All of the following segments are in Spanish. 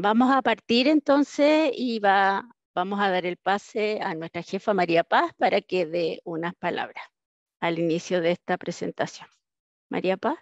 Vamos a partir entonces y va, vamos a dar el pase a nuestra jefa María Paz para que dé unas palabras al inicio de esta presentación. María Paz.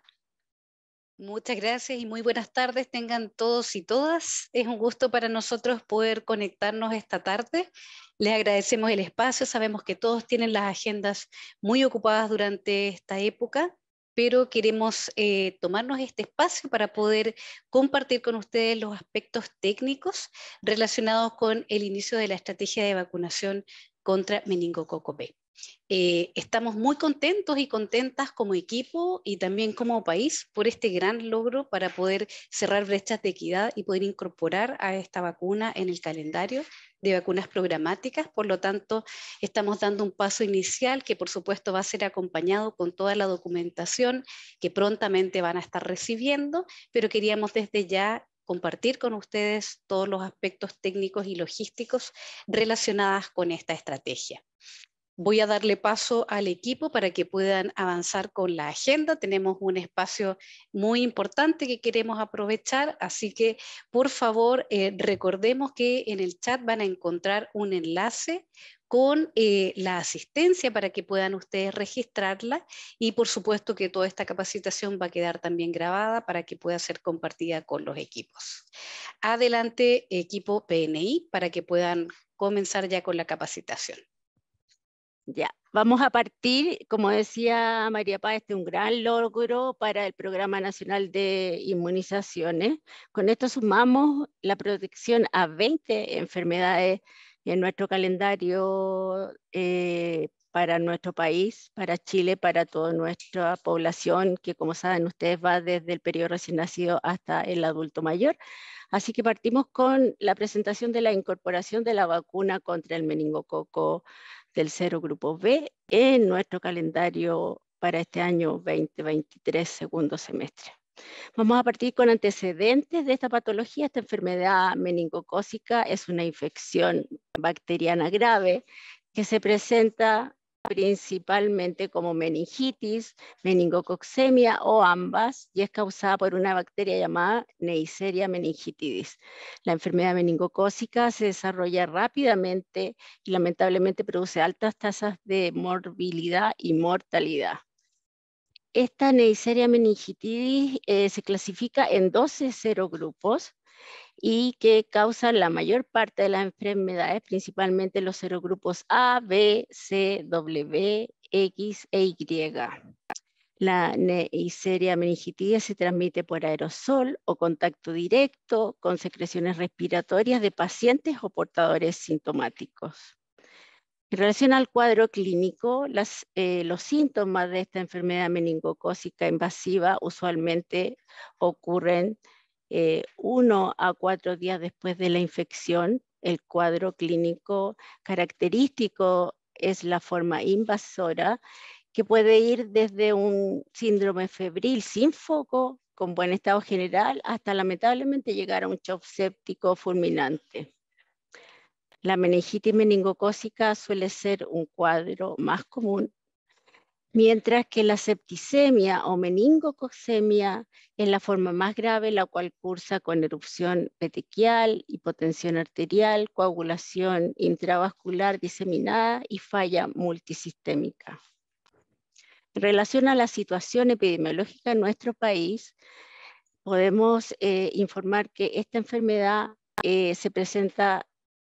Muchas gracias y muy buenas tardes tengan todos y todas. Es un gusto para nosotros poder conectarnos esta tarde. Les agradecemos el espacio. Sabemos que todos tienen las agendas muy ocupadas durante esta época pero queremos eh, tomarnos este espacio para poder compartir con ustedes los aspectos técnicos relacionados con el inicio de la estrategia de vacunación contra meningococo B. Eh, estamos muy contentos y contentas como equipo y también como país por este gran logro para poder cerrar brechas de equidad y poder incorporar a esta vacuna en el calendario de vacunas programáticas. Por lo tanto, estamos dando un paso inicial que por supuesto va a ser acompañado con toda la documentación que prontamente van a estar recibiendo, pero queríamos desde ya compartir con ustedes todos los aspectos técnicos y logísticos relacionados con esta estrategia. Voy a darle paso al equipo para que puedan avanzar con la agenda. Tenemos un espacio muy importante que queremos aprovechar, así que por favor eh, recordemos que en el chat van a encontrar un enlace con eh, la asistencia para que puedan ustedes registrarla y por supuesto que toda esta capacitación va a quedar también grabada para que pueda ser compartida con los equipos. Adelante equipo PNI para que puedan comenzar ya con la capacitación. Ya, vamos a partir, como decía María Paz, de este un gran logro para el Programa Nacional de Inmunizaciones. Con esto sumamos la protección a 20 enfermedades en nuestro calendario eh, para nuestro país, para Chile, para toda nuestra población, que como saben ustedes va desde el periodo recién nacido hasta el adulto mayor. Así que partimos con la presentación de la incorporación de la vacuna contra el meningococo del cero grupo B en nuestro calendario para este año 2023, segundo semestre. Vamos a partir con antecedentes de esta patología. Esta enfermedad meningocócica es una infección bacteriana grave que se presenta principalmente como meningitis, meningococcemia o ambas, y es causada por una bacteria llamada Neisseria meningitidis. La enfermedad meningocócica se desarrolla rápidamente y lamentablemente produce altas tasas de morbilidad y mortalidad. Esta Neisseria meningitidis eh, se clasifica en 12 serogrupos y que causan la mayor parte de las enfermedades, principalmente los serogrupos A, B, C, W, X e Y. La Neisseria meningitis se transmite por aerosol o contacto directo con secreciones respiratorias de pacientes o portadores sintomáticos. En relación al cuadro clínico, eh, los síntomas de esta enfermedad meningocócica invasiva usualmente ocurren eh, uno a cuatro días después de la infección. El cuadro clínico característico es la forma invasora que puede ir desde un síndrome febril sin foco, con buen estado general, hasta lamentablemente llegar a un shock séptico fulminante. La meningitis meningocócica suele ser un cuadro más común mientras que la septicemia o meningococemia es la forma más grave, la cual cursa con erupción petequial, hipotensión arterial, coagulación intravascular diseminada y falla multisistémica. En relación a la situación epidemiológica en nuestro país, podemos eh, informar que esta enfermedad eh, se presenta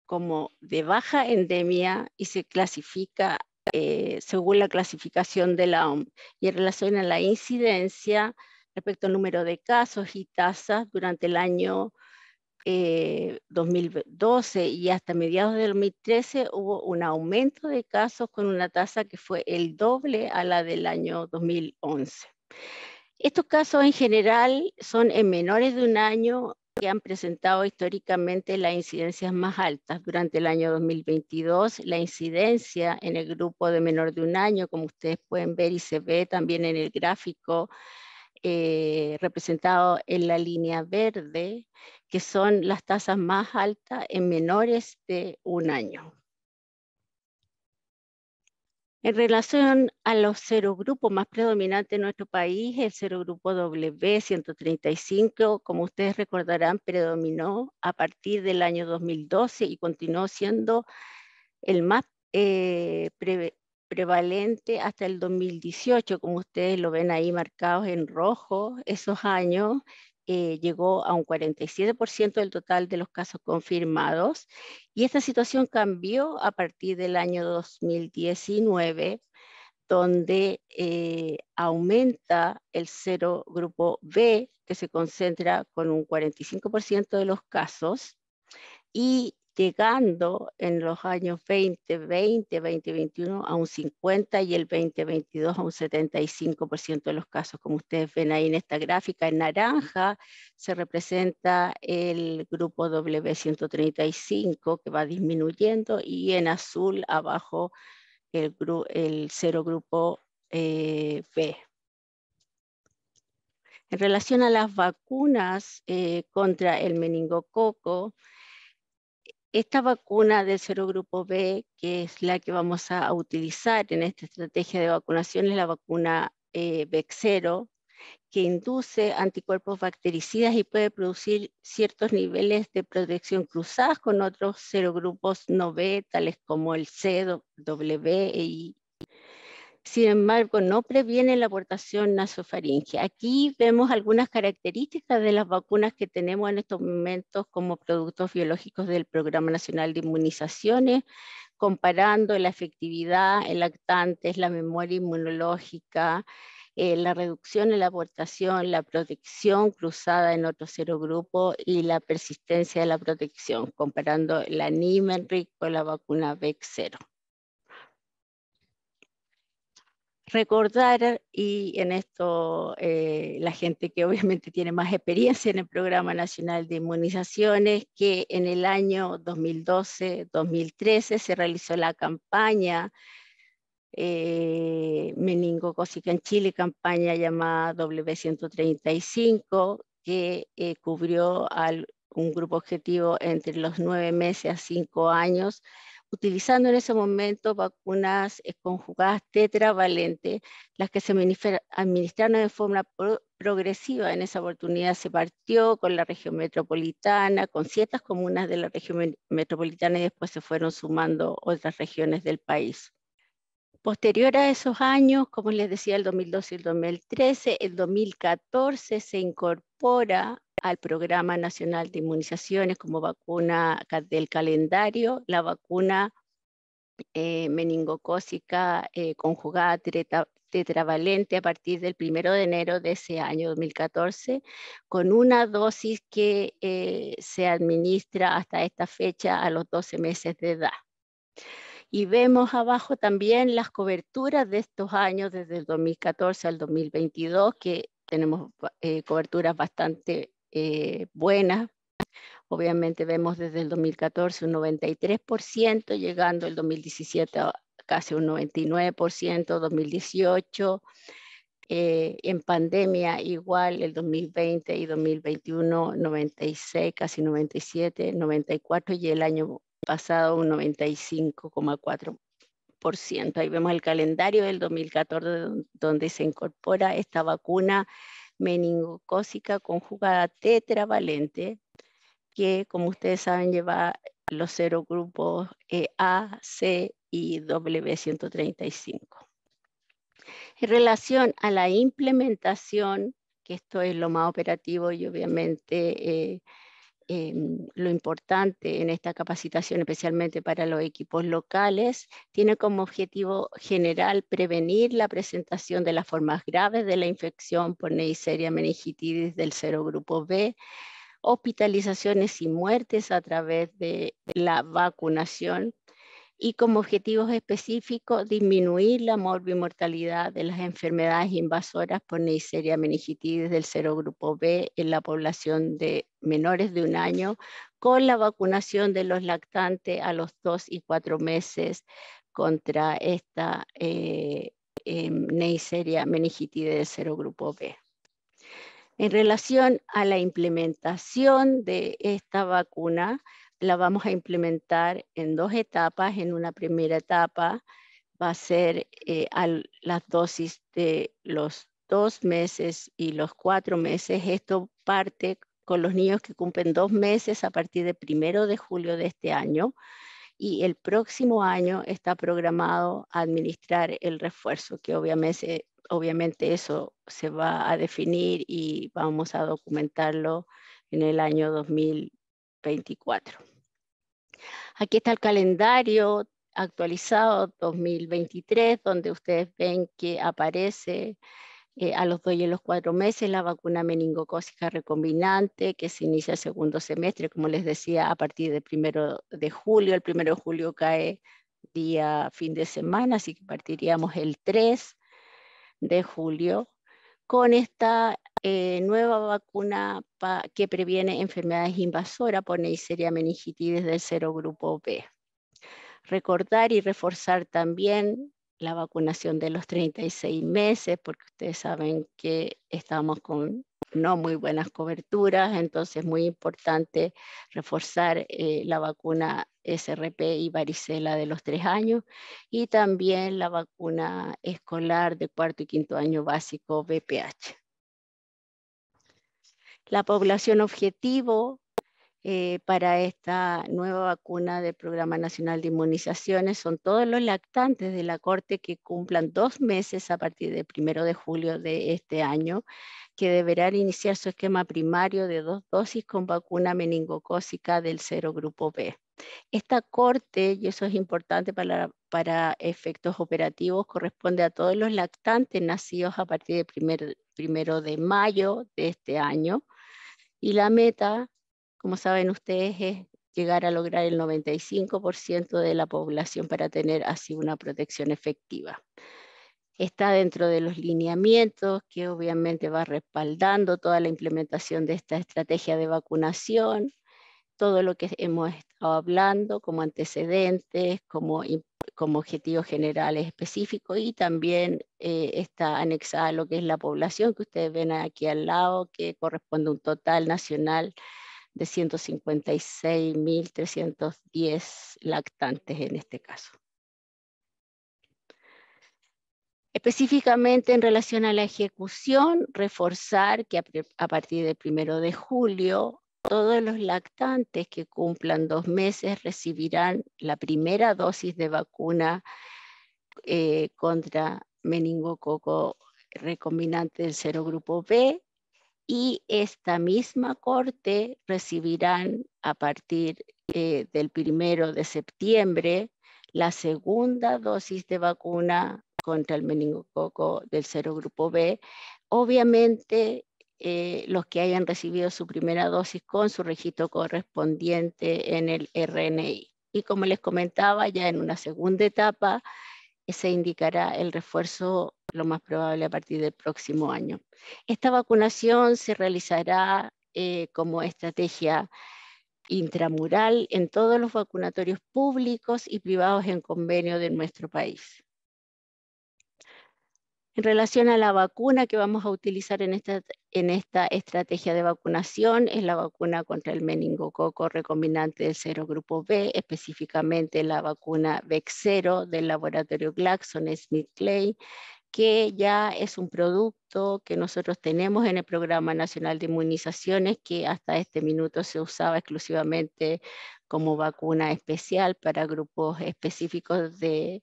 como de baja endemia y se clasifica eh, según la clasificación de la OMS. Y en relación a la incidencia, respecto al número de casos y tasas durante el año 2012 eh, y hasta mediados de 2013 hubo un aumento de casos con una tasa que fue el doble a la del año 2011. Estos casos en general son en menores de un año que han presentado históricamente las incidencias más altas. Durante el año 2022, la incidencia en el grupo de menor de un año, como ustedes pueden ver y se ve también en el gráfico eh, representado en la línea verde, que son las tasas más altas en menores de un año. En relación a los cero grupos más predominantes en nuestro país, el cero grupo W135, como ustedes recordarán, predominó a partir del año 2012 y continuó siendo el más eh, prevalente hasta el 2018, como ustedes lo ven ahí marcados en rojo, esos años eh, llegó a un 47% del total de los casos confirmados y esta situación cambió a partir del año 2019 donde eh, aumenta el cero grupo B, que se concentra con un 45% de los casos, y llegando en los años 2020, 2021 a un 50 y el 2022 a un 75% de los casos. Como ustedes ven ahí en esta gráfica, en naranja se representa el grupo W135 que va disminuyendo y en azul abajo el, cero grupo eh, B. En relación a las vacunas eh, contra el meningococo, esta vacuna del serogrupo B, que es la que vamos a utilizar en esta estrategia de vacunación, es la vacuna eh, Bexero, que induce anticuerpos bactericidas y puede producir ciertos niveles de protección cruzadas con otros serogrupos no B, tales como el C, W y e, sin embargo, no previene la aportación nasofaringe. Aquí vemos algunas características de las vacunas que tenemos en estos momentos como productos biológicos del Programa Nacional de Inmunizaciones, comparando la efectividad en lactantes, la memoria inmunológica, eh, la reducción en la aportación, la protección cruzada en otro cero grupo y la persistencia de la protección, comparando la Nimenric con la vacuna vec 0 recordar, y en esto eh, la gente que obviamente tiene más experiencia en el Programa Nacional de Inmunizaciones, que en el año 2012-2013 se realizó la campaña eh, Meningo meningocócica en Chile, campaña llamada W135, que eh, cubrió a un grupo objetivo entre los nueve meses a cinco años utilizando en ese momento vacunas eh, conjugadas tetravalentes, las que se administraron de forma progresiva. En esa oportunidad se partió con la región metropolitana, con ciertas comunas de la región metropolitana y después se fueron sumando otras regiones del país. Posterior a esos años, como les decía, el 2012 y el 2013, el 2014 se incorpora al Programa Nacional de Inmunizaciones como vacuna del calendario, la vacuna eh, meningocócica eh, conjugada tetravalente a partir del 1 de enero de ese año 2014, con una dosis que eh, se administra hasta esta fecha a los 12 meses de edad y vemos abajo también las coberturas de estos años desde el 2014 al 2022 que tenemos eh, coberturas bastante eh, buenas. Obviamente vemos desde el 2014 un 93%, llegando el 2017 a casi un 99%, 2018. Eh, en pandemia igual el 2020 y 2021 96, casi 97, 94 y el año pasado un 95,4%. Ahí vemos el calendario del 2014 donde se incorpora esta vacuna meningocócica conjugada tetravalente que, como ustedes saben, lleva los cero grupos e, A, C y W135. En relación a la implementación, que esto es lo más operativo y obviamente eh, Em, lo importante en esta capacitación, especialmente para los equipos locales, tiene como objetivo general prevenir la presentación de las formas graves de la infección por Neisseria meningitidis del serogrupo B, hospitalizaciones y muertes a través de la vacunación, y como objetivos específicos disminuir la morbimortalidad de las enfermedades invasoras por Neisseria meningitidis del serogrupo B en la población de menores de un año con la vacunación de los lactantes a los dos y cuatro meses contra esta eh, em, Neisseria meningitidis del serogrupo B en relación a la implementación de esta vacuna, la vamos a implementar en dos etapas. En una primera etapa va a ser eh, a las dosis de los dos meses y los cuatro meses. Esto parte con los niños que cumplen dos meses a partir del primero de julio de este año y el próximo año está programado administrar el refuerzo, que obviamente, obviamente eso se va a definir y vamos a documentarlo en el año 2024. Aquí está el calendario actualizado 2023, donde ustedes ven que aparece eh, a los dos y a los cuatro meses la vacuna meningocócica recombinante que se inicia el segundo semestre, como les decía, a partir del primero de julio. El primero de julio cae día fin de semana, así que partiríamos el 3 de julio con esta eh, nueva vacuna que previene enfermedades invasoras por Neisseria meningitis del grupo B. Recordar y reforzar también la vacunación de los 36 meses, porque ustedes saben que estamos con no muy buenas coberturas, entonces es muy importante reforzar eh, la vacuna SRP y varicela de los tres años y también la vacuna escolar de cuarto y quinto año básico BPH. La población objetivo eh, para esta nueva vacuna del Programa Nacional de Inmunizaciones son todos los lactantes de la Corte que cumplan dos meses a partir del primero de julio de este año, que deberán iniciar su esquema primario de dos dosis con vacuna meningocócica del cero grupo B. Esta corte, y eso es importante para, efectos operativos, corresponde a todos los lactantes nacidos a partir del primero de mayo de este año. Y la meta, como saben ustedes, es llegar a lograr el 95% de la población para tener así una protección efectiva está dentro de los lineamientos que obviamente va respaldando toda la implementación de esta estrategia de vacunación todo lo que hemos estado hablando como antecedentes, como, objetivos generales específicos y también eh, está anexada lo que es la población que ustedes ven aquí al lado, que corresponde a un total nacional de 156.310 lactantes en este caso. Específicamente en relación a la ejecución, reforzar que a, a partir del primero de julio todos los lactantes que cumplan dos meses recibirán la primera dosis de vacuna eh, contra meningococo recombinante del serogrupo B y esta misma corte recibirán a partir eh, del primero de septiembre la segunda dosis de vacuna contra el meningococo del serogrupo B, obviamente eh, los que hayan recibido su primera dosis con su registro correspondiente en el RNI. Y como les comentaba, ya en una segunda etapa eh, se indicará el refuerzo lo más probable a partir del próximo año. Esta vacunación se realizará eh, como estrategia intramural en todos los vacunatorios públicos y privados en convenio de nuestro país. En relación a la vacuna que vamos a utilizar en esta, en esta estrategia de vacunación, es la vacuna contra el meningococo recombinante del cero grupo B, específicamente la vacuna Vexero del laboratorio Glaxon Smith Clay, que ya es un producto que nosotros tenemos en el Programa Nacional de Inmunizaciones, que hasta este minuto se usaba exclusivamente como vacuna especial para grupos específicos de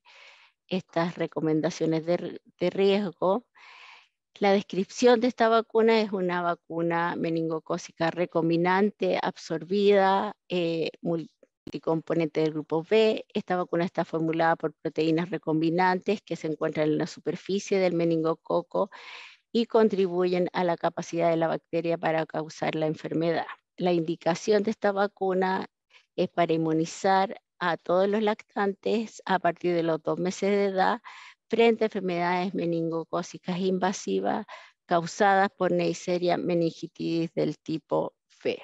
estas recomendaciones de, riesgo. La descripción de esta vacuna es una vacuna meningocócica recombinante, absorbida, eh, multicomponente del grupo B. Esta vacuna está formulada por proteínas recombinantes que se encuentran en la superficie del meningococo y contribuyen a la capacidad de la bacteria para causar la enfermedad. La indicación de esta vacuna es para inmunizar a todos los lactantes a partir de los dos meses de edad frente a enfermedades meningocócicas invasivas causadas por Neisseria meningitidis del tipo F.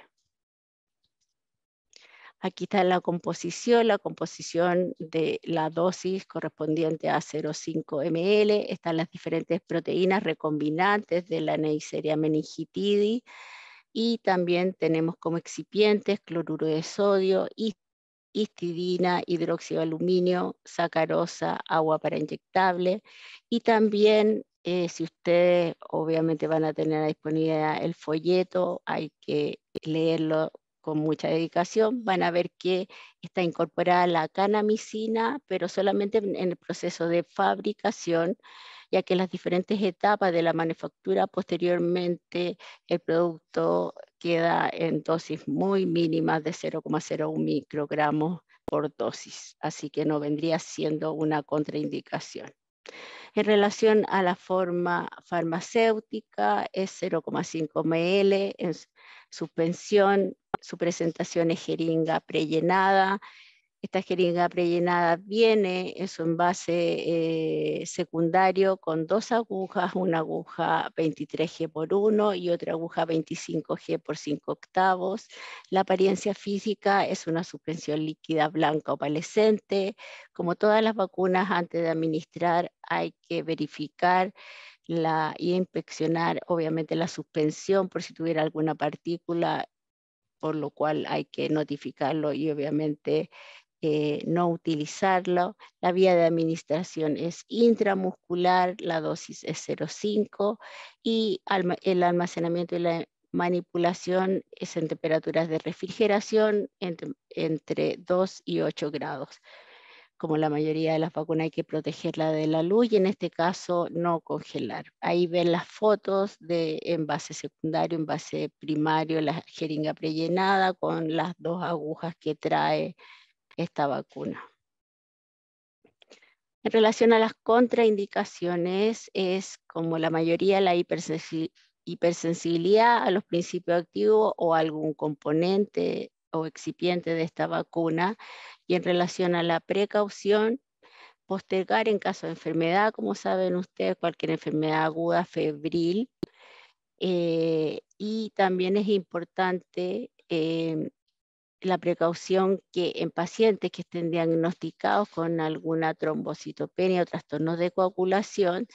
Aquí está la composición, la composición de la dosis correspondiente a 0,5 ml. Están las diferentes proteínas recombinantes de la Neisseria meningitidis. Y también tenemos como excipientes cloruro de sodio, y histidina, hidróxido de aluminio, sacarosa, agua para inyectable y también eh, si ustedes obviamente van a tener a disponibilidad el folleto, hay que leerlo con mucha dedicación, van a ver que está incorporada la canamicina, pero solamente en el proceso de fabricación, ya que las diferentes etapas de la manufactura posteriormente el producto queda en dosis muy mínimas de 0,01 microgramos por dosis, así que no vendría siendo una contraindicación. En relación a la forma farmacéutica, es 0,5 ml en suspensión, su presentación es jeringa prellenada esta jeringa prellenada viene en su envase eh, secundario con dos agujas, una aguja 23G por 1 y otra aguja 25G por 5 octavos. La apariencia física es una suspensión líquida blanca opalescente. Como todas las vacunas, antes de administrar hay que verificar la, y inspeccionar obviamente la suspensión por si tuviera alguna partícula por lo cual hay que notificarlo y obviamente eh, no utilizarlo. La vía de administración es intramuscular, la dosis es 0,5 y el almacenamiento y la manipulación es en temperaturas de refrigeración entre, entre 2 y 8 grados. Como la mayoría de las vacunas hay que protegerla de la luz y en este caso no congelar. Ahí ven las fotos de envase secundario, envase primario, la jeringa prellenada con las dos agujas que trae esta vacuna. En relación a las contraindicaciones, es como la mayoría la hipersensibilidad a los principios activos o algún componente o excipiente de esta vacuna. Y en relación a la precaución, postergar en caso de enfermedad, como saben ustedes, cualquier enfermedad aguda, febril. Eh, y también es importante eh, la precaución que en pacientes que estén diagnosticados con alguna trombocitopenia o trastornos de coagulación,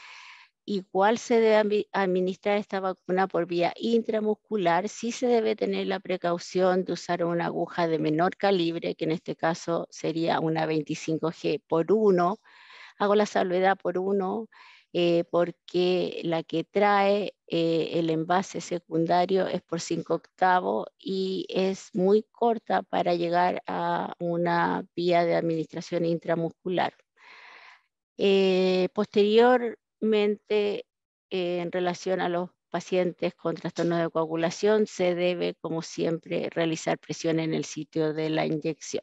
igual se debe administrar esta vacuna por vía intramuscular, sí se debe tener la precaución de usar una aguja de menor calibre, que en este caso sería una 25G por uno, hago la salvedad por 1, eh, porque la que trae eh, el envase secundario es por 5 octavos y es muy corta para llegar a una vía de administración intramuscular. Eh, posteriormente, en relación a los pacientes con trastornos de coagulación, se debe, como siempre, realizar presión en el sitio de la inyección.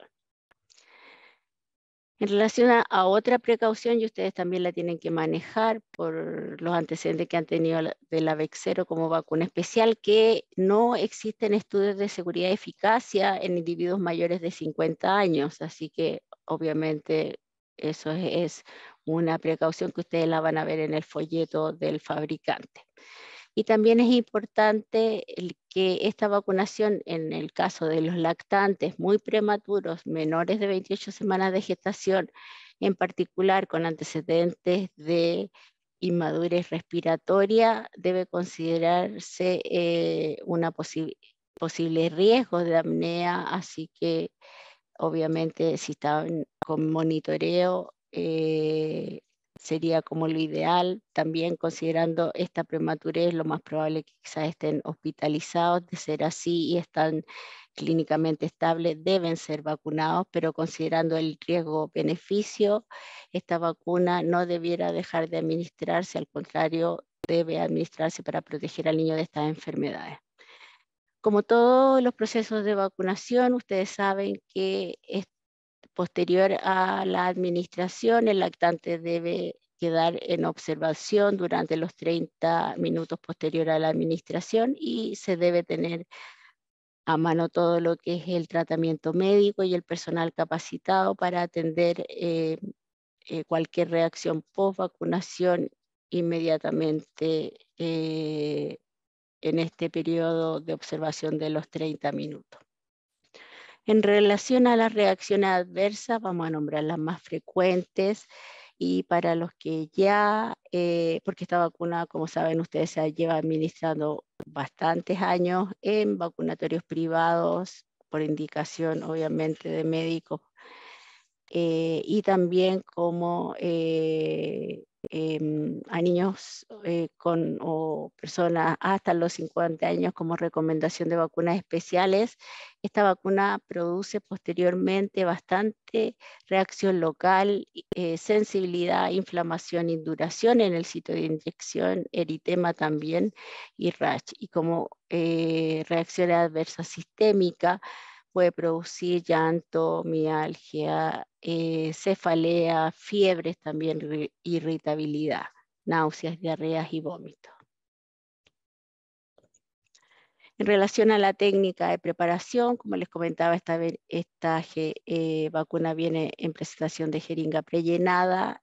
En relación a, otra precaución, y ustedes también la tienen que manejar por los antecedentes que han tenido de la Vexero como vacuna especial, que no existen estudios de seguridad y eficacia en individuos mayores de 50 años, así que obviamente eso es una precaución que ustedes la van a ver en el folleto del fabricante. Y también es importante que esta vacunación, en el caso de los lactantes muy prematuros, menores de 28 semanas de gestación, en particular con antecedentes de inmadurez respiratoria, debe considerarse un eh, una posible riesgo de apnea, así que obviamente si están con monitoreo, eh, sería como lo ideal, también considerando esta prematurez, lo más probable que quizás estén hospitalizados, de ser así y están clínicamente estables, deben ser vacunados, pero considerando el riesgo-beneficio, esta vacuna no debiera dejar de administrarse, al contrario, debe administrarse para proteger al niño de estas enfermedades. Como todos los procesos de vacunación, ustedes saben que es Posterior a la administración, el lactante debe quedar en observación durante los 30 minutos posterior a la administración y se debe tener a mano todo lo que es el tratamiento médico y el personal capacitado para atender eh, eh, cualquier reacción post vacunación inmediatamente eh, en este periodo de observación de los 30 minutos. En relación a las reacciones adversas, vamos a nombrar las más frecuentes y para los que ya, eh, porque esta vacuna, como saben ustedes, se lleva administrando bastantes años en vacunatorios privados por indicación, obviamente, de médicos eh, y también como eh, em, a niños eh, o personas hasta los 50 años como recomendación de vacunas especiales. Esta vacuna produce posteriormente bastante reacción local, sensibilidad, inflamación, duración en el sitio de inyección, eritema también y rash. Y como reacción adversa sistémica, puede producir llanto, mialgia, eh, cefalea, fiebres también, irritabilidad, náuseas, diarreas y vómitos. En relación a la técnica de preparación, como les comentaba, esta, esta eh, vacuna viene en presentación de jeringa prellenada.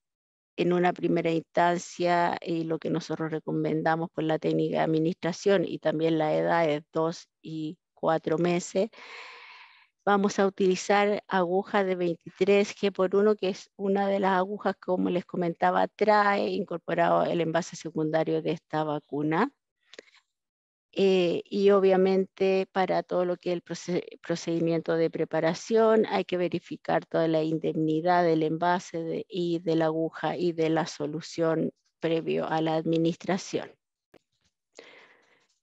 En una primera instancia, y eh, lo que nosotros recomendamos con la técnica de administración y también la edad es 2 y cuatro meses. Vamos a utilizar aguja de 23 G por 1, que es una de las agujas, como les comentaba, trae incorporado el envase secundario de esta vacuna. Eh, y obviamente para todo lo que es el procedimiento de preparación hay que verificar toda la indemnidad del envase y de la aguja y de la solución previo a la administración.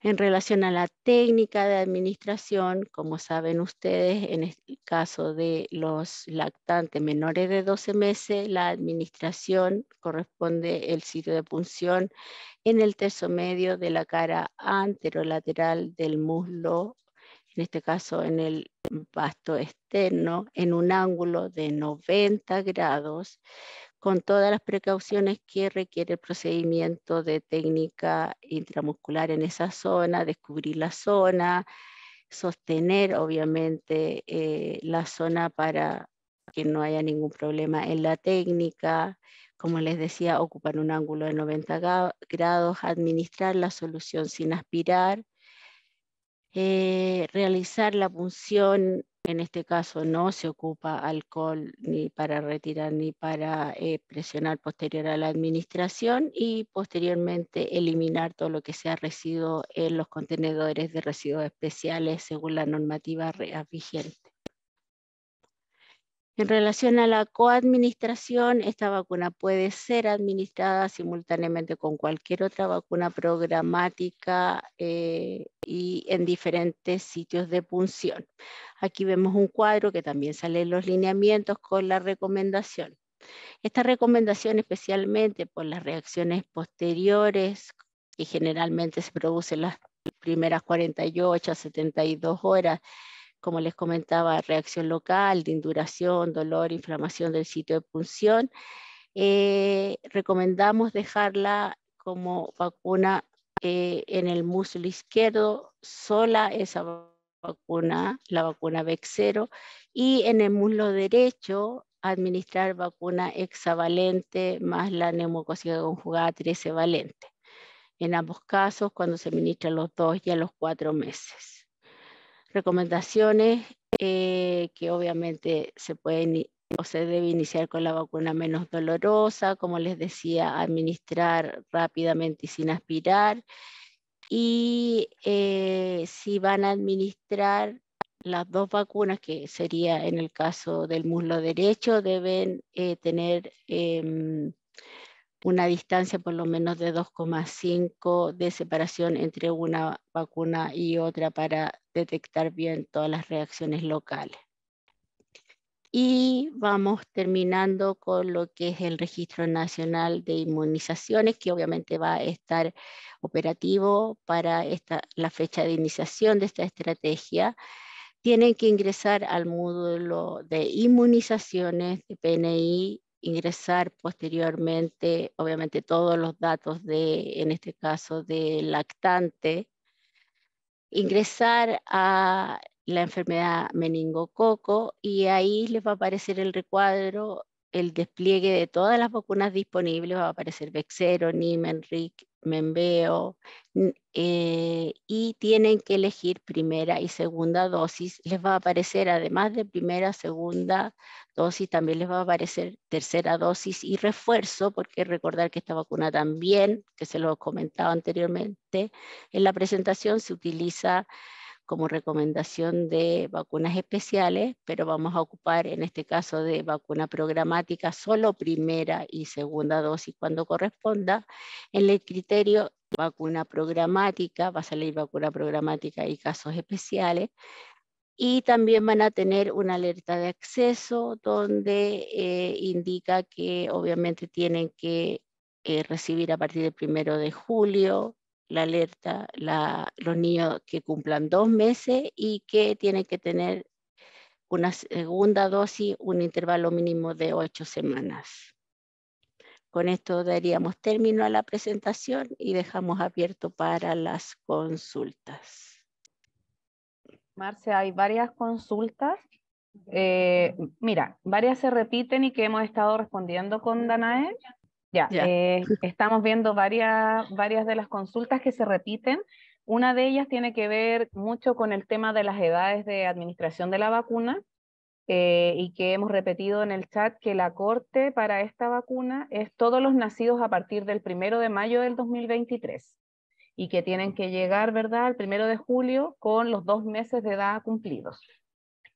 En relación a la técnica de administración, como saben ustedes, en el caso de los lactantes menores de 12 meses, la administración corresponde el sitio de punción en el terzo medio de la cara anterolateral del muslo, en este caso en el pasto externo, en un ángulo de 90 grados con todas las precauciones que requiere el procedimiento de técnica intramuscular en esa zona, descubrir la zona, sostener obviamente eh, la zona para que no haya ningún problema en la técnica, como les decía, ocupar un ángulo de 90 grados, administrar la solución sin aspirar, eh, realizar la punción en este caso no se ocupa alcohol ni para retirar ni para eh, presionar posterior a la administración y posteriormente eliminar todo lo que sea residuo en los contenedores de residuos especiales según la normativa ah, vigente. En relación a la coadministración, esta vacuna puede ser administrada simultáneamente con cualquier otra vacuna programática eh, y en diferentes sitios de punción. Aquí vemos un cuadro que también sale en los lineamientos con la recomendación. Esta recomendación especialmente por las reacciones posteriores que generalmente se producen las primeras 48 a 72 horas como les comentaba, reacción local, de induración, dolor, inflamación del sitio de punción, eh, recomendamos dejarla como vacuna eh, en el muslo izquierdo, sola esa vacuna, la vacuna VEX0, y en el muslo derecho administrar vacuna hexavalente más la neumocócica conjugada 13 valente. En ambos casos, cuando se administran los dos y a los cuatro meses recomendaciones eh, que obviamente se pueden o se debe iniciar con la vacuna menos dolorosa, como les decía, administrar rápidamente y sin aspirar. Y eh, si van a administrar las dos vacunas, que sería en el caso del muslo derecho, deben eh, tener em, una distancia por lo menos de 2,5 de separación entre una vacuna y otra para detectar bien todas las reacciones locales. Y vamos terminando con lo que es el Registro Nacional de Inmunizaciones, que obviamente va a estar operativo para esta, la fecha de iniciación de esta estrategia. Tienen que ingresar al módulo de inmunizaciones de PNI ingresar posteriormente, obviamente, todos los datos de, en este caso, de lactante, ingresar a la enfermedad meningococo y ahí les va a aparecer el recuadro, el despliegue de todas las vacunas disponibles, va a aparecer Vexero, RIC, me veo eh, y tienen que elegir primera y segunda dosis. Les va a aparecer, además de primera, segunda dosis, también les va a aparecer tercera dosis y refuerzo, porque recordar que esta vacuna también, que se lo he comentado anteriormente, en la presentación se utiliza como recomendación de vacunas especiales, pero vamos a ocupar en este caso de vacuna programática solo primera y segunda dosis cuando corresponda. En el criterio vacuna programática, va a salir vacuna programática y casos especiales. Y también van a tener una alerta de acceso donde eh, indica que obviamente tienen que eh, recibir a partir del primero de julio la alerta la, los niños que cumplan dos meses y que tienen que tener una segunda dosis, un intervalo mínimo de ocho semanas. Con esto daríamos término a la presentación y dejamos abierto para las consultas. Marce, hay varias consultas. Eh, mira, varias se repiten y que hemos estado respondiendo con Danae. Ya, eh, estamos viendo varias, varias de las consultas que se repiten. Una de ellas tiene que ver mucho con el tema de las edades de administración de la vacuna eh, y que hemos repetido en el chat que la corte para esta vacuna es todos los nacidos a partir del primero de mayo del 2023 y que tienen que llegar, ¿verdad?, al primero de julio con los dos meses de edad cumplidos,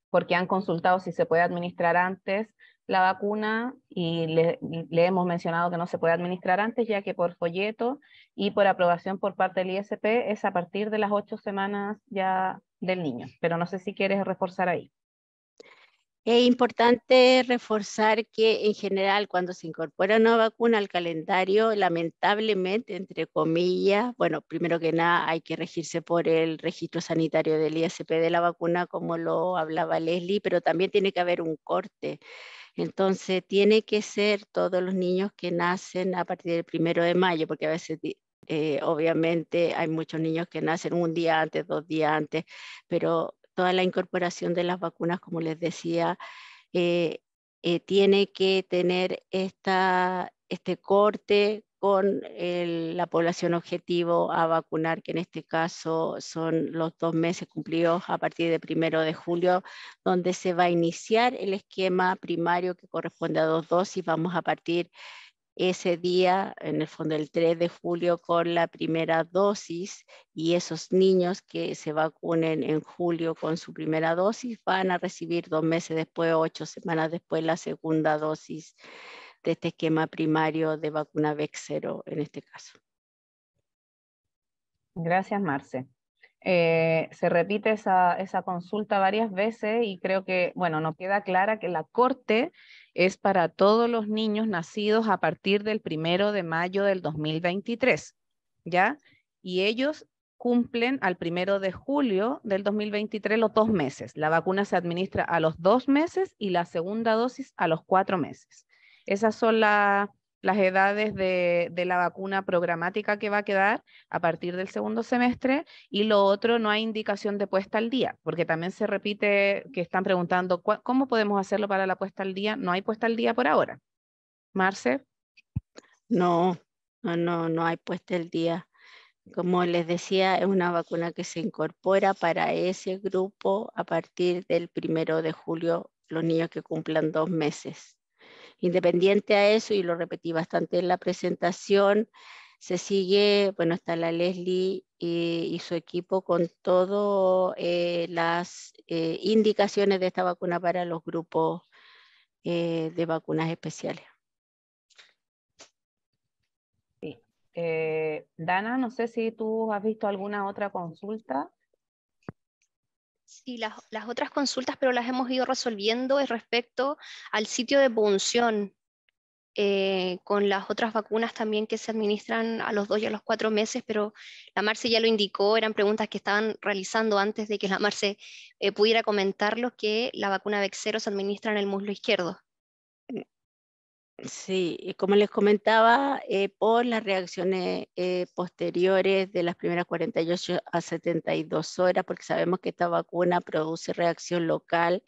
porque han consultado si se puede administrar antes la vacuna y le, hemos mencionado que no se puede administrar antes, ya que por folleto y por aprobación por parte del ISP es a partir de las ocho semanas ya del niño. Pero no sé si quieres reforzar ahí. Es importante reforzar que en general cuando se incorpora una vacuna al calendario, lamentablemente, entre comillas, bueno, primero que nada hay que regirse por el registro sanitario del ISP de la vacuna, como lo hablaba Leslie, pero también tiene que haber un corte entonces, tiene que ser todos los niños que nacen a partir del primero de mayo, porque a veces eh, obviamente hay muchos niños que nacen un día antes, dos días antes, pero toda la incorporación de las vacunas, como les decía, eh, eh, tiene que tener este corte con la población objetivo a vacunar, que en este caso son los dos meses cumplidos a partir de primero de julio, donde se va a iniciar el esquema primario que corresponde a dos dosis. Vamos a partir ese día, en el fondo el 3 de julio, con la primera dosis y esos niños que se vacunen en julio con su primera dosis van a recibir dos meses después, ocho semanas después, la segunda dosis de este esquema primario de vacuna VEX0 en este caso. Gracias, Marce. Eh, se repite esa, esa, consulta varias veces y creo que, bueno, nos queda clara que la corte es para todos los niños nacidos a partir del primero de mayo del 2023, ¿ya? Y ellos cumplen al primero de julio del 2023 los dos meses. La vacuna se administra a los dos meses y la segunda dosis a los cuatro meses. Esas son las edades de, la vacuna programática que va a quedar a partir del segundo semestre y lo otro no hay indicación de puesta al día, porque también se repite que están preguntando cómo podemos hacerlo para la puesta al día. No hay puesta al día por ahora. Marce. No, no, no hay puesta al día. Como les decía, es una vacuna que se incorpora para ese grupo a partir del primero de julio, los niños que cumplan dos meses. Independiente a eso, y lo repetí bastante en la presentación, se sigue, bueno, está la Leslie y, su equipo con todas eh, las eh, indicaciones de esta vacuna para los grupos eh, de vacunas especiales. Sí. Dana, no sé si tú has visto alguna otra consulta. Sí, las, otras consultas, pero las hemos ido resolviendo es respecto al sitio de punción, eh, con las otras vacunas también que se administran a los dos y a los cuatro meses, pero la Marce ya lo indicó, eran preguntas que estaban realizando antes de que la Marce eh, pudiera comentarlo, que la vacuna Vexero se administra en el muslo izquierdo. Mm. Sí, como les comentaba, eh, por las reacciones eh, posteriores de las primeras 48 a 72 horas, porque sabemos que esta vacuna produce reacción local,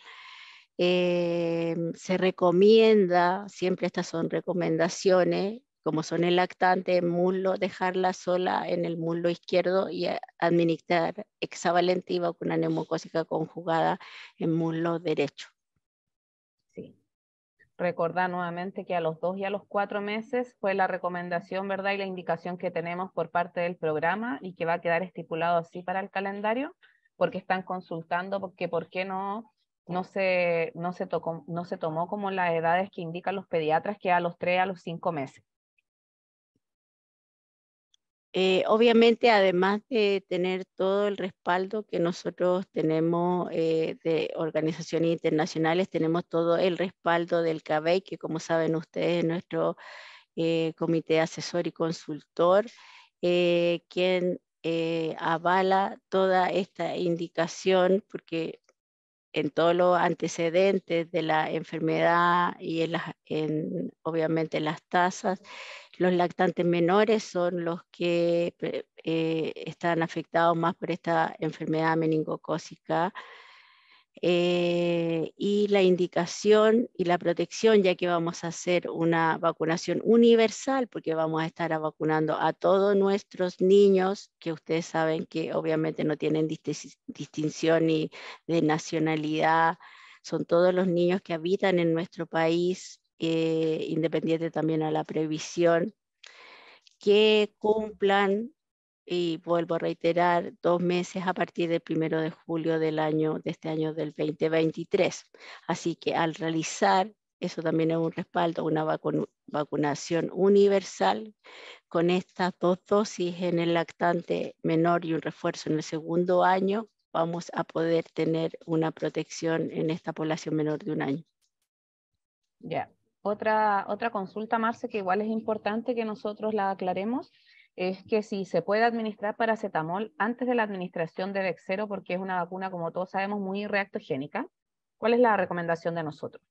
eh, se recomienda, siempre estas son recomendaciones, como son el lactante, muslo, dejarla sola en el muslo izquierdo y administrar hexavalentiva con vacuna neumocósica conjugada en muslo derecho. Recordar nuevamente que a los dos y a los cuatro meses fue la recomendación, ¿verdad? Y la indicación que tenemos por parte del programa y que va a quedar estipulado así para el calendario, porque están consultando porque por qué no, no, se, no, se tocó, no se tomó como las edades que indican los pediatras, que a los tres, a los cinco meses. Eh, obviamente, además de tener todo el respaldo que nosotros tenemos eh, de organizaciones internacionales, tenemos todo el respaldo del CABEI, que como saben ustedes es nuestro eh, comité asesor y consultor, quien avala toda esta indicación, porque en todos los antecedentes de la enfermedad y en, en obviamente las tasas los lactantes menores son los que eh, están afectados más por esta enfermedad meningocócica. Eh, y la indicación y la protección, ya que vamos a hacer una vacunación universal, porque vamos a estar vacunando a todos nuestros niños, que ustedes saben que obviamente no tienen distinción ni de nacionalidad, son todos los niños que habitan en nuestro país eh, independiente también a la previsión, que cumplan, y vuelvo a reiterar, dos meses a partir del primero de julio del año, de este año del 2023. Así que al realizar, eso también es un respaldo, una vacunación universal con estas dos dosis en el lactante menor y un refuerzo en el segundo año, vamos a poder tener una protección en esta población menor de un año. Ya. Otra, consulta, Marce, que igual es importante que nosotros la aclaremos, es que si se puede administrar paracetamol antes de la administración de Dexero, porque es una vacuna, como todos sabemos, muy reactogénica. ¿Cuál es la recomendación de nosotros?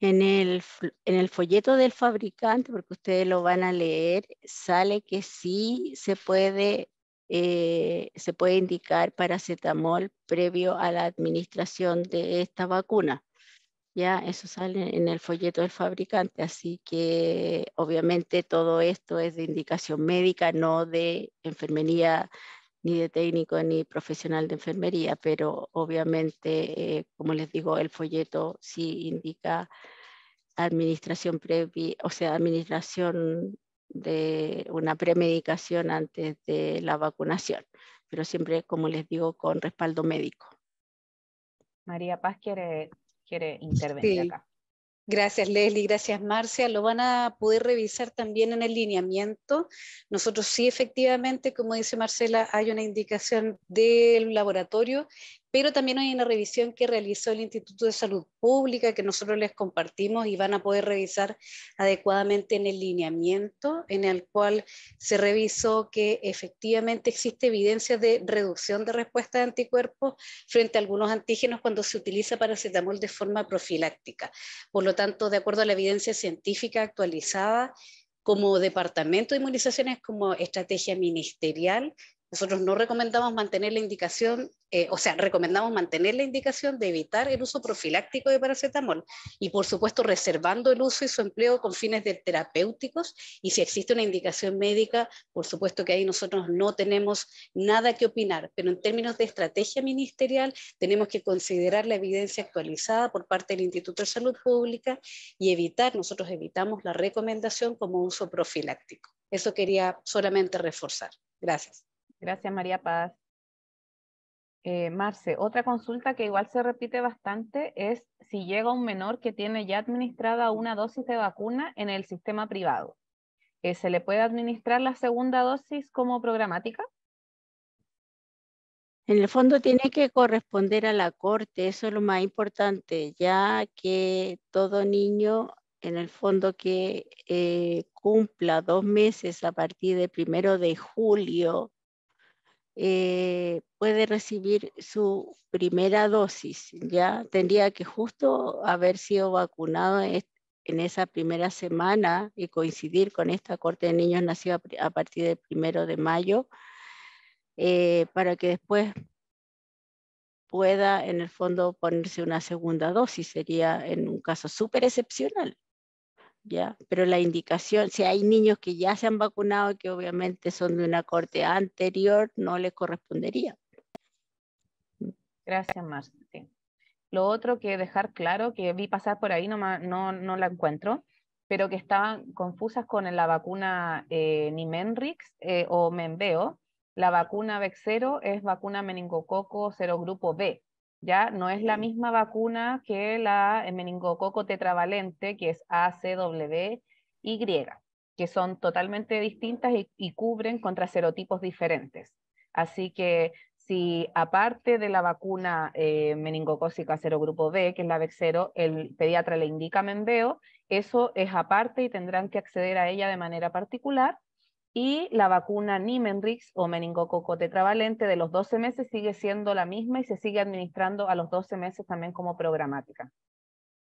En el, en el folleto del fabricante, porque ustedes lo van a leer, sale que sí se puede, eh, se puede indicar paracetamol previo a la administración de esta vacuna. Ya, eso sale en el folleto del fabricante, así que obviamente todo esto es de indicación médica, no de enfermería, ni de técnico, ni profesional de enfermería, pero obviamente, eh, como les digo, el folleto sí indica administración previa, o sea, administración de una premedicación antes de la vacunación, pero siempre, como les digo, con respaldo médico. María Paz quiere quiere intervenir acá. Gracias Leslie, gracias Marcia. Lo van a poder revisar también en el lineamiento. Nosotros sí, efectivamente, como dice Marcela, hay una indicación del laboratorio pero también hay una revisión que realizó el Instituto de Salud Pública que nosotros les compartimos y van a poder revisar adecuadamente en el lineamiento, en el cual se revisó que efectivamente existe evidencia de reducción de respuesta de anticuerpos frente a algunos antígenos cuando se utiliza paracetamol de forma profiláctica. Por lo tanto, de acuerdo a la evidencia científica actualizada, como departamento de inmunizaciones, como estrategia ministerial, nosotros no recomendamos mantener la indicación, eh, o sea, recomendamos mantener la indicación de evitar el uso profiláctico de paracetamol y, por supuesto, reservando el uso y su empleo con fines terapéuticos. Y si existe una indicación médica, por supuesto que ahí nosotros no tenemos nada que opinar. Pero en términos de estrategia ministerial, tenemos que considerar la evidencia actualizada por parte del Instituto de Salud Pública y evitar, nosotros evitamos la recomendación como uso profiláctico. Eso quería solamente reforzar. Gracias. Gracias, María Paz. Eh, Marce, otra consulta que igual se repite bastante es si llega un menor que tiene ya administrada una dosis de vacuna en el sistema privado. Eh, ¿Se le puede administrar la segunda dosis como programática? En el fondo tiene que corresponder a la corte, eso es lo más importante, ya que todo niño en el fondo que eh, cumpla dos meses a partir de primero de julio eh, puede recibir su primera dosis. Ya tendría que justo haber sido vacunado en esa primera semana y coincidir con esta corte de niños nacidos a partir del primero de mayo, eh, para que después pueda en el fondo ponerse una segunda dosis. Sería en un caso súper excepcional. Pero la indicación, si hay niños que ya se han vacunado y que obviamente son de una corte anterior, no les correspondería. Gracias, Marcia. Lo otro que dejar claro, que vi pasar por ahí, no, la encuentro, pero que estaban confusas con la vacuna eh, Nimenrix eh, o Membeo. La vacuna Vexero es vacuna meningococo grupo B, ¿ya? No es la misma vacuna que la meningococo tetravalente, que es ACWY, que son totalmente distintas y, cubren contra serotipos diferentes. Así que si aparte de la vacuna eh, meningocócica serogrupo B, que es la Vexero, el pediatra le indica Mendeo, eso es aparte y tendrán que acceder a ella de manera particular y la vacuna Nimenrix o meningococo tetravalente de los 12 meses sigue siendo la misma y se sigue administrando a los 12 meses también como programática,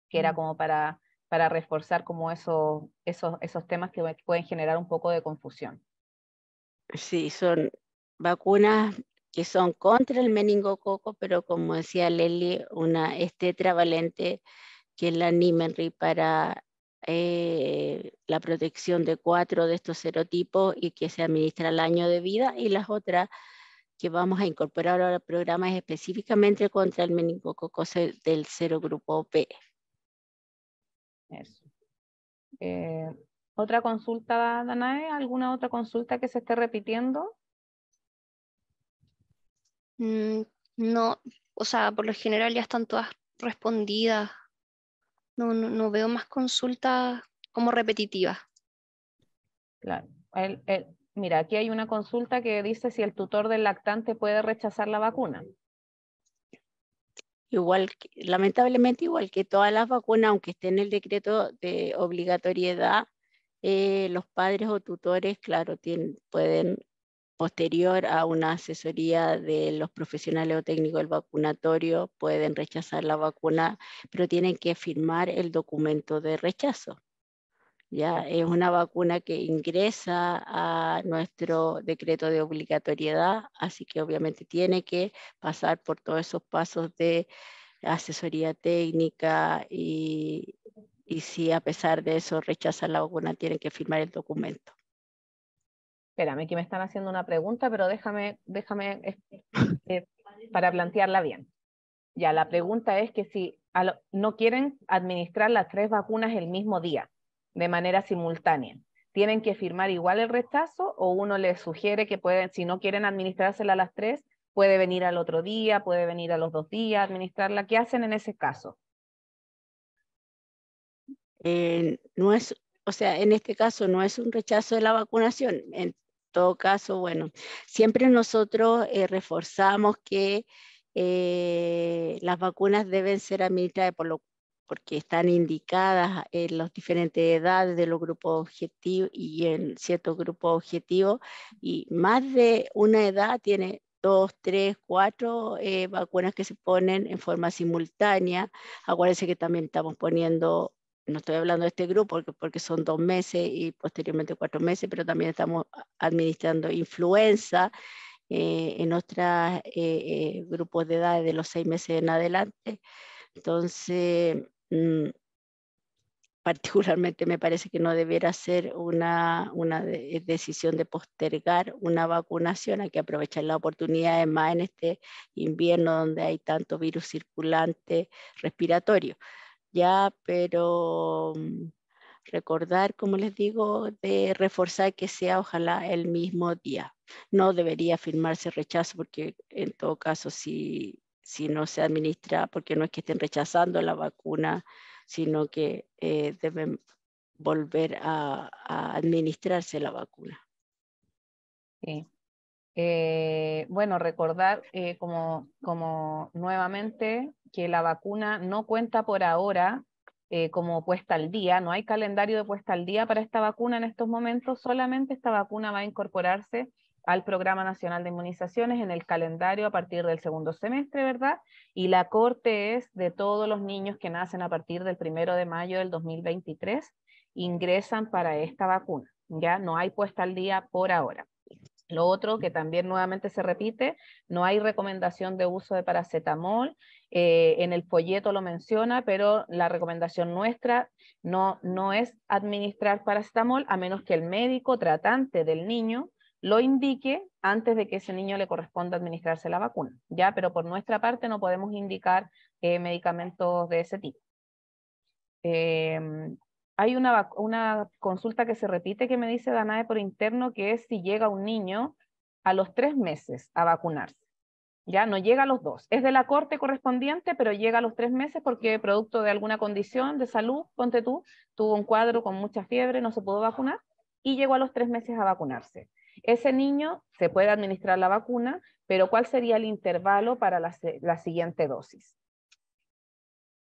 que era mm. como para, para reforzar como eso, esos, esos temas que pueden generar un poco de confusión. Sí, son vacunas que son contra el meningococo, pero como decía Lely, una es tetravalente que es la Nimenrix para eh, la protección de cuatro de estos serotipos y que se administra al año de vida y las otras que vamos a incorporar ahora al programa es específicamente contra el meningococo del serogrupo B. Eh, ¿Otra consulta, Danae? ¿Alguna otra consulta que se esté repitiendo? Mm, no, o sea, por lo general ya están todas respondidas no, no, veo más consultas como repetitivas. Claro. mira, aquí hay una consulta que dice si el tutor del lactante puede rechazar la vacuna. Igual, lamentablemente, igual que todas las vacunas, aunque esté en el decreto de obligatoriedad, eh, los padres o tutores, claro, tienen, pueden posterior a una asesoría de los profesionales o técnicos del vacunatorio, pueden rechazar la vacuna, pero tienen que firmar el documento de rechazo. Ya es una vacuna que ingresa a nuestro decreto de obligatoriedad, así que obviamente tiene que pasar por todos esos pasos de asesoría técnica y, y si a pesar de eso rechazan la vacuna, tienen que firmar el documento espérame, que me están haciendo una pregunta, pero déjame, déjame eh, para plantearla bien. Ya, la pregunta es que si no quieren administrar las tres vacunas el mismo día, de manera simultánea, ¿tienen que firmar igual el rechazo o uno les sugiere que pueden, si no quieren administrársela a las tres, puede venir al otro día, puede venir a los dos días, administrarla? ¿Qué hacen en ese caso? Eh, no es, o sea, en este caso no es un rechazo de la vacunación todo caso, bueno, siempre nosotros eh, reforzamos que eh, las vacunas deben ser administradas porque están indicadas en las diferentes edades de los grupos objetivos y en ciertos grupos objetivos, y más de una edad tiene dos, tres, cuatro eh, vacunas que se ponen en forma simultánea. Acuérdense que también estamos poniendo no estoy hablando de este grupo porque, son dos meses y posteriormente cuatro meses, pero también estamos administrando influenza eh, en otros eh, eh, grupos de edad de los seis meses en adelante. Entonces, mm, particularmente me parece que no debería ser una, decisión de postergar una vacunación, hay que aprovechar la oportunidad, más en este invierno donde hay tanto virus circulante respiratorio ya, pero mm, recordar, como les digo, de reforzar que sea ojalá el mismo día. No debería firmarse rechazo porque en todo caso si, si no se administra, porque no es que estén rechazando la vacuna, sino que eh, deben volver a, administrarse la vacuna. Eh, bueno, recordar eh, como, nuevamente que la vacuna no cuenta por ahora eh, como puesta al día, no hay calendario de puesta al día para esta vacuna en estos momentos, solamente esta vacuna va a incorporarse al Programa Nacional de Inmunizaciones en el calendario a partir del segundo semestre, ¿verdad? Y la corte es de todos los niños que nacen a partir del primero de mayo del 2023, ingresan para esta vacuna, ¿ya? No hay puesta al día por ahora. Lo otro que también nuevamente se repite, no hay recomendación de uso de paracetamol. Eh, en el folleto lo menciona, pero la recomendación nuestra no, no es administrar paracetamol a menos que el médico tratante del niño lo indique antes de que ese niño le corresponda administrarse la vacuna, ¿ya? Pero por nuestra parte no podemos indicar eh, medicamentos de ese tipo. Em, hay una, consulta que se repite que me dice Danae por interno, que es si llega un niño a los tres meses a vacunarse. Ya no llega a los dos. Es de la corte correspondiente, pero llega a los tres meses porque producto de alguna condición de salud, ponte tú, tuvo un cuadro con mucha fiebre, no se pudo vacunar y llegó a los tres meses a vacunarse. Ese niño se puede administrar la vacuna, pero ¿cuál sería el intervalo para la siguiente dosis?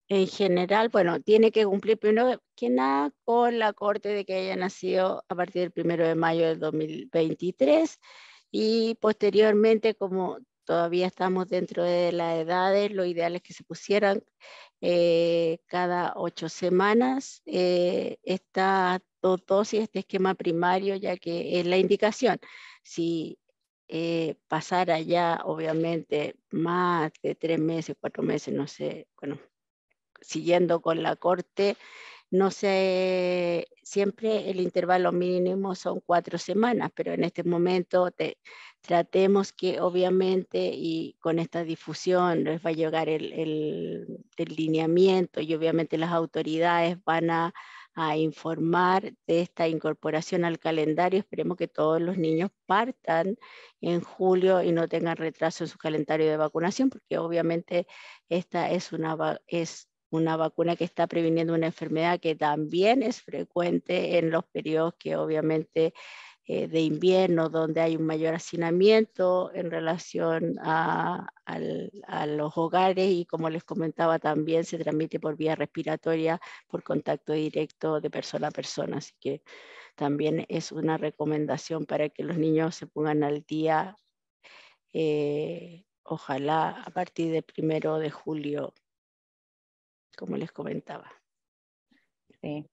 en general, bueno, tiene que cumplir primero que nada con la corte de que haya nacido a partir del primero de mayo del 2023 y posteriormente, como todavía estamos dentro de las edades, lo ideal es que se pusieran eh, cada ocho semanas eh, dosis, este esquema primario, ya que es la indicación. Si eh, pasara ya, obviamente, más de tres meses, cuatro meses, no sé, bueno, siguiendo con la corte, no sé, siempre el intervalo mínimo son cuatro semanas, pero en este momento tratemos que obviamente y con esta difusión les va a llegar el, el, lineamiento y obviamente las autoridades van a, informar de esta incorporación al calendario. Esperemos que todos los niños partan en julio y no tengan retraso en su calendario de vacunación, porque obviamente esta es una... Es, una vacuna que está previniendo una enfermedad que también es frecuente en los periodos que obviamente eh, de invierno, donde hay un mayor hacinamiento en relación a, los hogares y como les comentaba también se transmite por vía respiratoria, por contacto directo de persona a persona. Así que también es una recomendación para que los niños se pongan al día. Eh, ojalá a partir del primero de julio como les comentaba. Sí.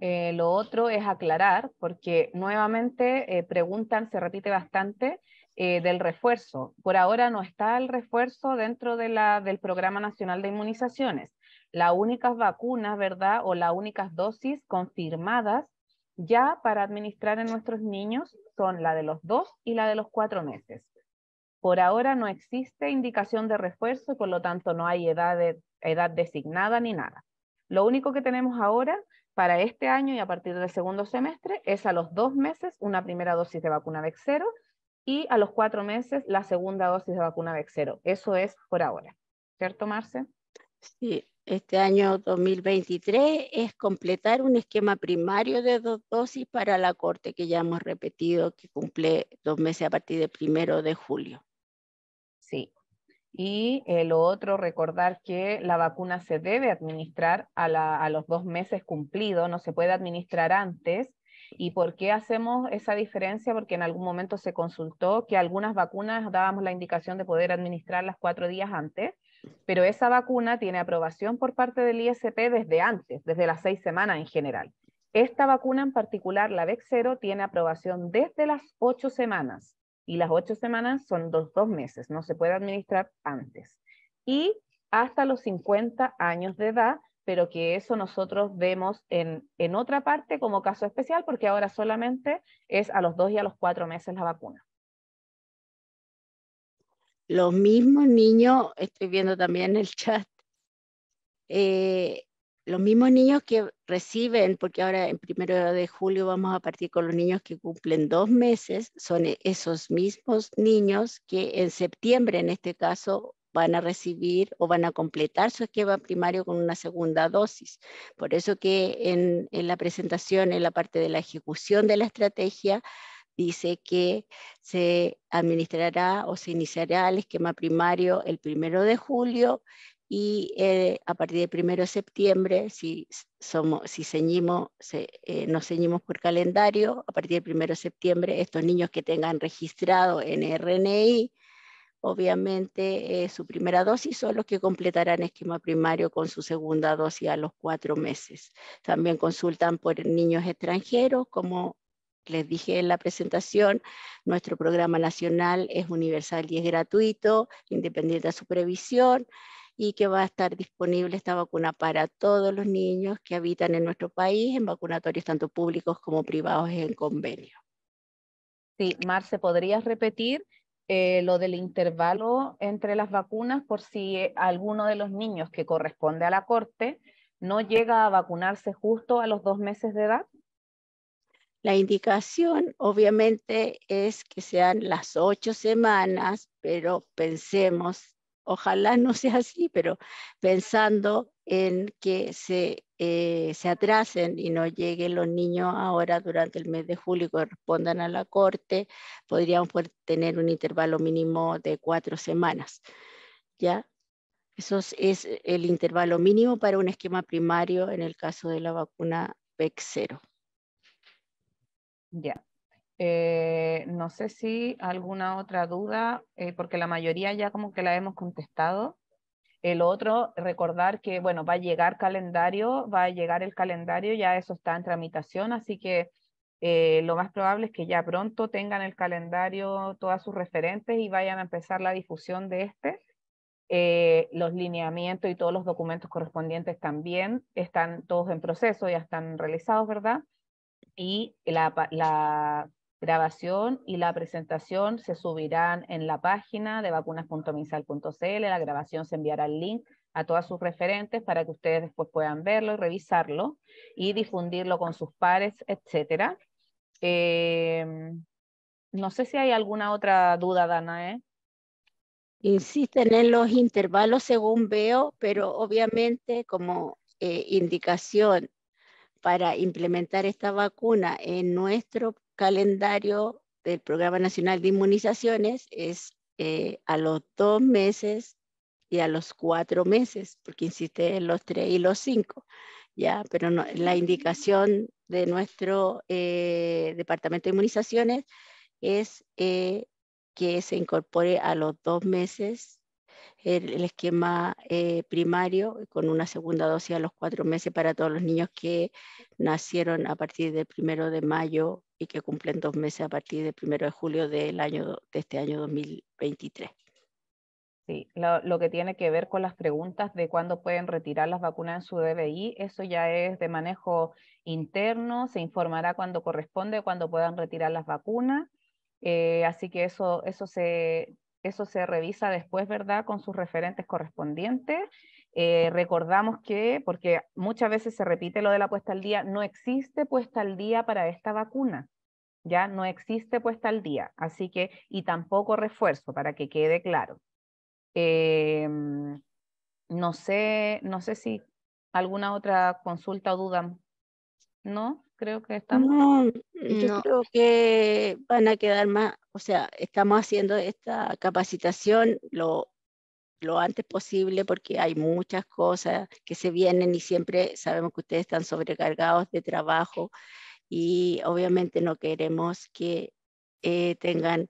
Eh, lo otro es aclarar, porque nuevamente eh, preguntan, se repite bastante, eh, del refuerzo. Por ahora no está el refuerzo dentro de la, del Programa Nacional de Inmunizaciones. Las únicas vacunas, ¿verdad? O las únicas dosis confirmadas ya para administrar en nuestros niños son la de los dos y la de los cuatro meses. Por ahora no existe indicación de refuerzo y por lo tanto no hay edad edad designada ni nada. Lo único que tenemos ahora para este año y a partir del segundo semestre es a los dos meses una primera dosis de vacuna Vexero y a los cuatro meses la segunda dosis de vacuna Vexero. Eso es por ahora. ¿Cierto, Marce? Sí, este año 2023 es completar un esquema primario de dos dosis para la corte que ya hemos repetido que cumple dos meses a partir del primero de julio. Y lo otro, recordar que la vacuna se debe administrar a, los dos meses cumplidos, no se puede administrar antes. ¿Y por qué hacemos esa diferencia? Porque en algún momento se consultó que algunas vacunas dábamos la indicación de poder administrarlas cuatro días antes, pero esa vacuna tiene aprobación por parte del ISP desde antes, desde las seis semanas en general. Esta vacuna en particular, la 0 tiene aprobación desde las ocho semanas y las ocho semanas son dos meses, no se puede administrar antes. Y hasta los 50 años de edad, pero que eso nosotros vemos en, otra parte como caso especial, porque ahora solamente es a los dos y a los cuatro meses la vacuna. Los mismos niños, estoy viendo también en el chat, eh, los mismos niños que reciben, porque ahora en primero de julio vamos a partir con los niños que cumplen dos meses, son e-, esos mismos niños que en septiembre, en este caso, van a recibir o van a completar su esquema primario con una segunda dosis. Por eso que en, en la presentación, en la parte de la ejecución de la estrategia, dice que se administrará o se iniciará el esquema primario el primero de julio y eh, a partir del 1 de septiembre, si, eh, nos ceñimos por calendario, a partir del 1 de septiembre estos niños que tengan registrado en RNI, obviamente eh, su primera dosis son los que completarán esquema primario con su segunda dosis a los cuatro meses. También consultan por niños extranjeros, como les dije en la presentación, nuestro programa nacional es universal y es gratuito, independiente de su previsión y que va a estar disponible esta vacuna para todos los niños que habitan en nuestro país en vacunatorios tanto públicos como privados en convenio. Sí, Marce, ¿podrías repetir eh, lo del intervalo entre las vacunas por si alguno de los niños que corresponde a la corte no llega a vacunarse justo a los dos meses de edad? La indicación obviamente es que sean las ocho semanas, pero pensemos Ojalá no sea así, pero pensando en que se, eh, se atrasen y no lleguen los niños ahora durante el mes de julio y correspondan a la corte, podríamos tener un intervalo mínimo de cuatro semanas. ¿Ya? Eso es el intervalo mínimo para un esquema primario en el caso de la vacuna PEC0. Ya. Eh, no sé si alguna otra duda, eh, porque la mayoría ya como que la hemos contestado. El otro, recordar que, bueno, va a llegar calendario, va a llegar el calendario, ya eso está en tramitación, así que eh, lo más probable es que ya pronto tengan el calendario todas sus referentes y vayan a empezar la difusión de este. los lineamientos y todos los documentos correspondientes también están todos en proceso, ya están realizados, ¿verdad? Y la grabación y la presentación se subirán en la página de vacunas.minsal.cl. La grabación se enviará el link a todas sus referentes para que ustedes después puedan verlo y revisarlo y difundirlo con sus pares, etcétera. Em, no sé si hay alguna otra duda, Danae. ¿eh? Insisten eh, en los intervalos según veo, pero obviamente como eh, indicación para implementar esta vacuna en nuestro calendario del Programa Nacional de Inmunizaciones es eh, a los dos meses y a los cuatro meses, porque insiste en los tres y los cinco, ¿ya? Pero la indicación de nuestro eh, Departamento de Inmunizaciones es eh, que se incorpore a los dos meses el, esquema eh, primario eh, con una segunda dosis a los cuatro meses para todos los niños que nacieron a partir del primero de mayo y que cumplen dos meses a partir del primero de julio del año, de este año 2023. Sí, lo, que tiene que ver con las preguntas de cuándo pueden retirar las vacunas en su DBI, eso ya es de manejo interno, se informará cuando corresponde, cuando puedan retirar las vacunas. Eh, así que eso, eso se, eso se revisa después, ¿verdad?, con sus referentes correspondientes. Eh, recordamos que, porque muchas veces se repite lo de la puesta al día, no existe puesta al día para esta vacuna, ya no existe puesta al día, así que, y tampoco refuerzo, para que quede claro. Em, no sé, no sé si alguna otra consulta o duda, ¿no? creo que estamos. Mm, yo creo que van a quedar más, o sea, estamos haciendo esta capacitación lo, lo antes posible porque hay muchas cosas que se vienen y siempre sabemos que ustedes están sobrecargados de trabajo y obviamente no queremos que eh, tengan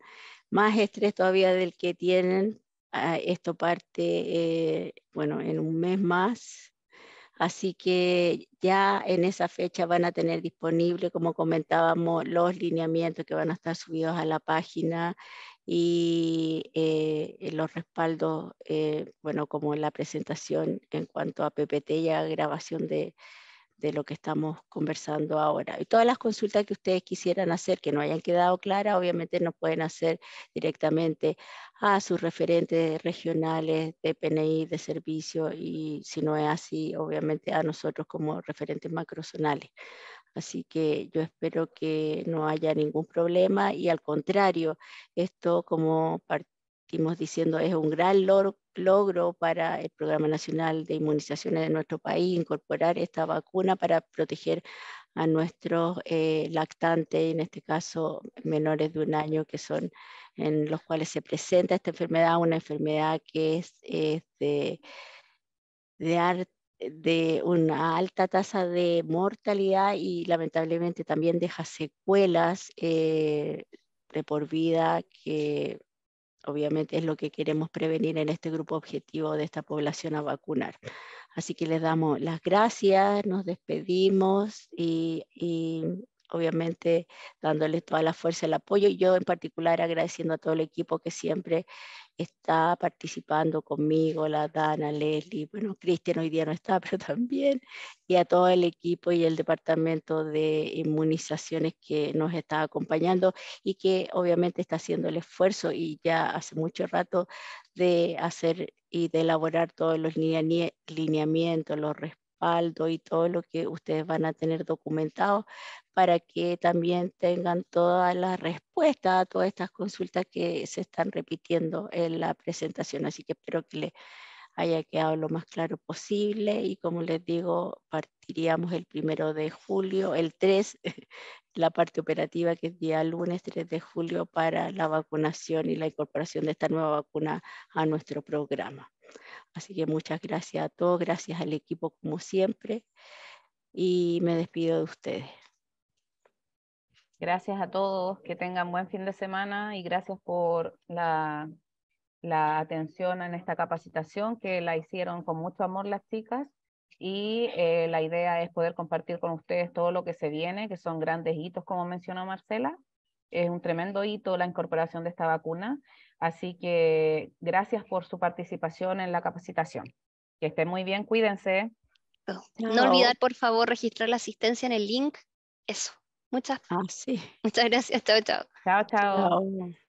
más estrés todavía del que tienen. Ah, esto parte, eh, bueno, en un mes más Así que ya en esa fecha van a tener disponible, como comentábamos, los lineamientos que van a estar subidos a la página y eh, eh, los respaldos, eh, bueno, como la presentación en cuanto a PPT y a grabación de, de lo que estamos conversando ahora. Y todas las consultas que ustedes quisieran hacer que no hayan quedado claras, obviamente no pueden hacer directamente a sus referentes regionales de PNI, de servicio, y si no es así, obviamente a nosotros como referentes macrozonales. Así que yo espero que no haya ningún problema y al contrario, esto como parte diciendo es un gran logro, para el Programa Nacional de Inmunizaciones de nuestro país incorporar esta vacuna para proteger a nuestros eh, lactantes, en este caso menores de un año, que son en los cuales se presenta esta enfermedad, una enfermedad que es, de, de, de una alta tasa de mortalidad y lamentablemente también deja secuelas eh, de por vida que obviamente es lo que queremos prevenir en este grupo objetivo de esta población a vacunar. Así que les damos las gracias, nos despedimos y, y obviamente dándoles toda la fuerza, el apoyo y yo en particular agradeciendo a todo el equipo que siempre está participando conmigo, la Dana, Leslie, bueno, Cristian hoy día no está, pero también, y a todo el equipo y el departamento de inmunizaciones que nos está acompañando y que obviamente está haciendo el esfuerzo y ya hace mucho rato de hacer y de elaborar todos los lineamientos, los y todo lo que ustedes van a tener documentado para que también tengan todas las respuestas a todas estas consultas que se están repitiendo en la presentación. Así que espero que les haya quedado lo más claro posible y como les digo, partiríamos el primero de julio, el 3, la parte operativa que es día lunes 3 de julio para la vacunación y la incorporación de esta nueva vacuna a nuestro programa. Así que muchas gracias a todos, gracias al equipo como siempre y me despido de ustedes. Gracias a todos, que tengan buen fin de semana y gracias por la, atención en esta capacitación que la hicieron con mucho amor las chicas y eh, la idea es poder compartir con ustedes todo lo que se viene, que son grandes hitos, como mencionó Marcela. Es un tremendo hito la incorporación de esta vacuna Así que gracias por su participación en la capacitación. Que estén muy bien, cuídense. No, olvidar, por favor, registrar la asistencia en el link. Eso. Muchas, ah, muchas gracias. chao. Chao, chao. chao.